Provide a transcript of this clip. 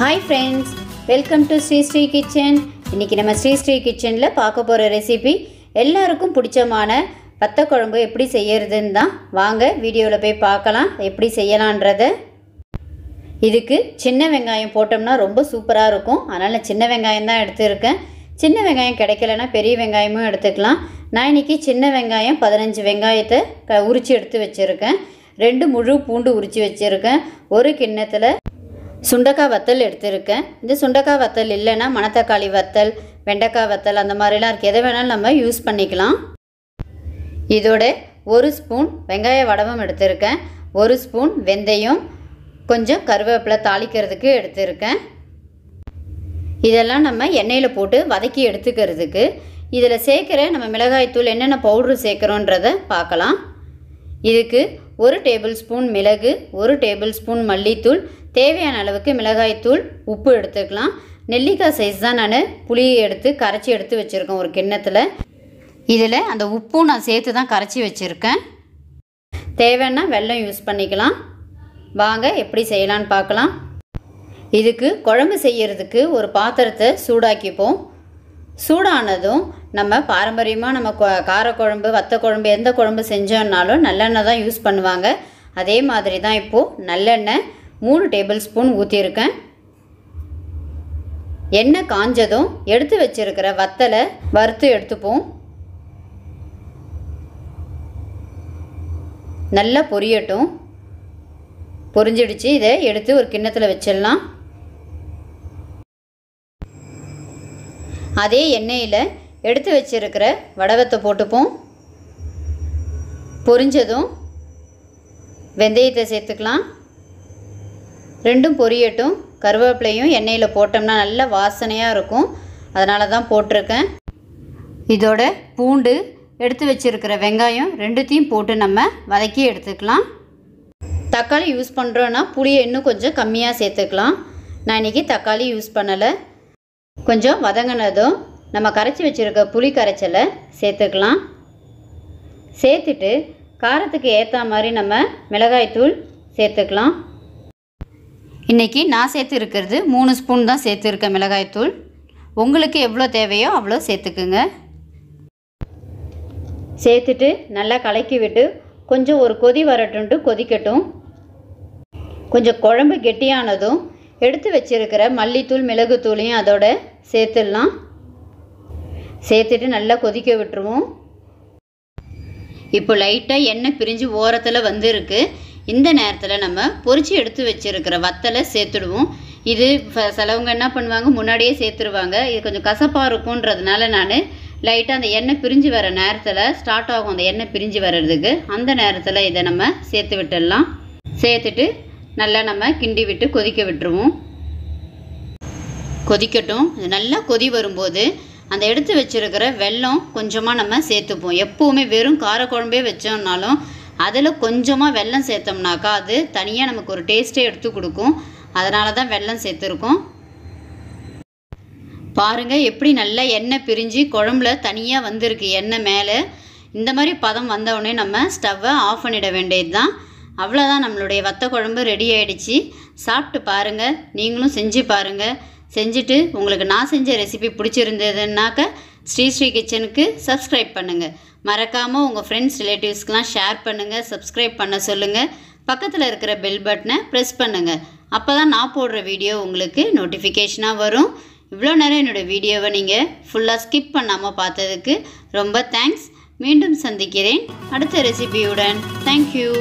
hi friends welcome to Sri Sri kitchen இன்றைக்கி நம்ம ஸ்ரீ ஸ்ரீ கிச்சனில் பார்க்க போகிற ரெசிபி எல்லாருக்கும் பிடிச்சமான வத்த குழம்பு எப்படி செய்யறதுன்னு தான் வாங்க வீடியோவில் போய் பார்க்கலாம் எப்படி செய்யலான்றத இதுக்கு சின்ன வெங்காயம் போட்டோம்னா ரொம்ப சூப்பராக இருக்கும் அதனால் நான் சின்ன வெங்காயம் தான் எடுத்துருக்கேன் சின்ன வெங்காயம் கிடைக்கலன்னா பெரிய வெங்காயமும் எடுத்துக்கலாம் நான் இன்றைக்கி சின்ன வெங்காயம் பதினஞ்சு வெங்காயத்தை க உரித்து எடுத்து வச்சுருக்கேன் ரெண்டு முழு பூண்டு உரித்து வச்சுருக்கேன் ஒரு கிண்ணத்தில் சுண்டக்காய் வத்தல் எடுத்திருக்கேன் இந்த சுண்டக்காய் வத்தல் இல்லைன்னா மணத்தக்காளி வத்தல் வெண்டைக்காய் வத்தல் அந்த மாதிரிலாம் இருக்குது எதை வேணாலும் நம்ம யூஸ் பண்ணிக்கலாம் இதோட ஒரு ஸ்பூன் வெங்காய வடவம் எடுத்திருக்கேன் ஒரு ஸ்பூன் வெந்தயம் கொஞ்சம் கருவேப்பிலை தாளிக்கிறதுக்கு எடுத்திருக்கேன் இதெல்லாம் நம்ம எண்ணெயில் போட்டு வதக்கி எடுத்துக்கிறதுக்கு இதில் சேர்க்குற நம்ம மிளகாய்த்தூள் என்னென்ன பவுட்ரு சேர்க்குறோன்றதை பார்க்கலாம் இதுக்கு ஒரு டேபிள் ஸ்பூன் மிளகு ஒரு டேபிள் ஸ்பூன் மல்லித்தூள் தேவையான அளவுக்கு மிளகாய்த்தூள் உப்பு எடுத்துக்கலாம் நெல்லிக்காய் சைஸ் தான் நான் புளியை எடுத்து கரைச்சி எடுத்து வச்சுருக்கேன் ஒரு கிண்ணத்தில் இதில் அந்த உப்பும் நான் சேர்த்து தான் கரைச்சி வச்சுருக்கேன் தேவைன்னா வெல்லம் யூஸ் பண்ணிக்கலாம் வாங்க எப்படி செய்யலான்னு பார்க்கலாம் இதுக்கு குழம்பு செய்கிறதுக்கு ஒரு பாத்திரத்தை சூடாக்கிப்போம் சூடானதும் நம்ம பாரம்பரியமாக நம்ம காரக்குழம்பு வத்த குழம்பு எந்த குழம்பு செஞ்சோன்னாலும் நல்லெண்ணெய் தான் யூஸ் பண்ணுவாங்க அதே மாதிரி தான் இப்போது நல்லெண்ணெய் மூணு டேபிள் ஸ்பூன் ஊற்றியிருக்கேன் எண்ணெய் காஞ்சதும் எடுத்து வச்சுருக்கிற வத்தலை வறுத்து எடுத்துப்போம் நல்லா பொரியட்டும் பொரிஞ்சிடுச்சு இதை எடுத்து ஒரு கிண்ணத்தில் வச்சிடலாம் அதே எண்ணெயில் எடுத்து வச்சுருக்கிற வடவத்தை போட்டுப்போம் பொரிஞ்சதும் வெந்தயத்தை சேர்த்துக்கலாம் ரெண்டும் பொரியட்டும் கருவேப்பிலையும் எண்ணெயில் போட்டோம்னா நல்ல வாசனையாக இருக்கும் அதனால தான் போட்டிருக்கேன் இதோட பூண்டு எடுத்து வச்சுருக்கிற வெங்காயம் ரெண்டுத்தையும் போட்டு நம்ம வதக்கி எடுத்துக்கலாம் தக்காளி யூஸ் பண்ணுறோன்னா புளியை இன்னும் கொஞ்சம் கம்மியாக சேர்த்துக்கலாம் நான் இன்றைக்கி தக்காளி யூஸ் பண்ணலை கொஞ்சம் வதங்கினதும் நம்ம கரைச்சி வச்சுருக்க புளி கரைச்சலை சேர்த்துக்கலாம் சேர்த்துட்டு காரத்துக்கு ஏற்ற மாதிரி நம்ம மிளகாய்த்தூள் சேர்த்துக்கலாம் இன்றைக்கி நான் சேர்த்து இருக்கிறது மூணு ஸ்பூன் தான் சேர்த்துருக்கேன் மிளகாய்த்தூள் உங்களுக்கு எவ்வளோ தேவையோ அவ்வளோ சேர்த்துக்குங்க சேர்த்துட்டு நல்லா கலக்கி விட்டு கொஞ்சம் ஒரு கொதி வரட்டும்ட்டு கொதிக்கட்டும் கொஞ்சம் குழம்பு கெட்டியானதும் எடுத்து வச்சுருக்கிற மல்லித்தூள் மிளகுத்தூளையும் அதோட சேர்த்துடலாம் சேர்த்துட்டு நல்லா கொதிக்க விட்டுருவோம் இப்போ லைட்டாக எண்ணெய் பிரிஞ்சு ஓரத்தில் வந்துருக்கு இந்த நேரத்தில் நம்ம பொறிச்சு எடுத்து வச்சுருக்கிற வத்தலை சேர்த்துடுவோம் இது சிலவங்க என்ன பண்ணுவாங்க முன்னாடியே சேர்த்துருவாங்க இது கொஞ்சம் கசப்பாக இருக்கும்ன்றதுனால நான் லைட்டாக அந்த எண்ணெய் பிரிஞ்சு வர நேரத்தில் ஸ்டார்ட் ஆகும் அந்த எண்ணெய் பிரிஞ்சு வர்றதுக்கு அந்த நேரத்தில் இதை நம்ம சேர்த்து விட்டுடலாம் சேர்த்துட்டு நல்லா நம்ம கிண்டி விட்டு கொதிக்க விட்டுருவோம் கொதிக்கட்டும் இது நல்லா கொதி வரும்போது அந்த எடுத்து வச்சுருக்கிற வெல்லம் கொஞ்சமாக நம்ம சேர்த்துப்போம் எப்போவுமே வெறும் காரக்குழம்பே வச்சோம்னாலும் அதில் கொஞ்சமாக வெல்லம் சேர்த்தோம்னாக்கா அது தனியாக நமக்கு ஒரு டேஸ்ட்டே எடுத்து கொடுக்கும் அதனால தான் வெல்லம் சேர்த்துருக்கோம் பாருங்கள் எப்படி நல்லா எண்ணெய் பிரிஞ்சு குழம்புல தனியாக வந்திருக்கு எண்ணெய் மேலே இந்த மாதிரி பதம் வந்தவுடனே நம்ம ஸ்டவ்வை ஆஃப் பண்ணிட வேண்டியது தான் அவ்வளோதான் நம்மளுடைய வத்த குழம்பு ரெடி ஆகிடுச்சி சாப்பிட்டு பாருங்கள் நீங்களும் செஞ்சு பாருங்கள் செஞ்சுட்டு உங்களுக்கு நான் செஞ்ச ரெசிபி பிடிச்சிருந்ததுன்னாக்க ஸ்ரீ ஸ்ரீ கிச்சனுக்கு சப்ஸ்கிரைப் பண்ணுங்கள் மறக்காமல் உங்கள் ஃப்ரெண்ட்ஸ் ரிலேட்டிவ்ஸ்க்கெலாம் ஷேர் பண்ணுங்கள் சப்ஸ்கிரைப் பண்ண சொல்லுங்கள் பக்கத்தில் இருக்கிற பெல் பட்டனை ப்ரெஸ் பண்ணுங்கள் அப்போ தான் நான் போடுற வீடியோ உங்களுக்கு நோட்டிஃபிகேஷனாக வரும் இவ்வளோ நேரம் என்னோடய வீடியோவை நீங்கள் ஃபுல்லாக ஸ்கிப் பண்ணாமல் பார்த்ததுக்கு ரொம்ப தேங்க்ஸ் மீண்டும் சந்திக்கிறேன் அடுத்த ரெசிபியுடன் தேங்க்யூ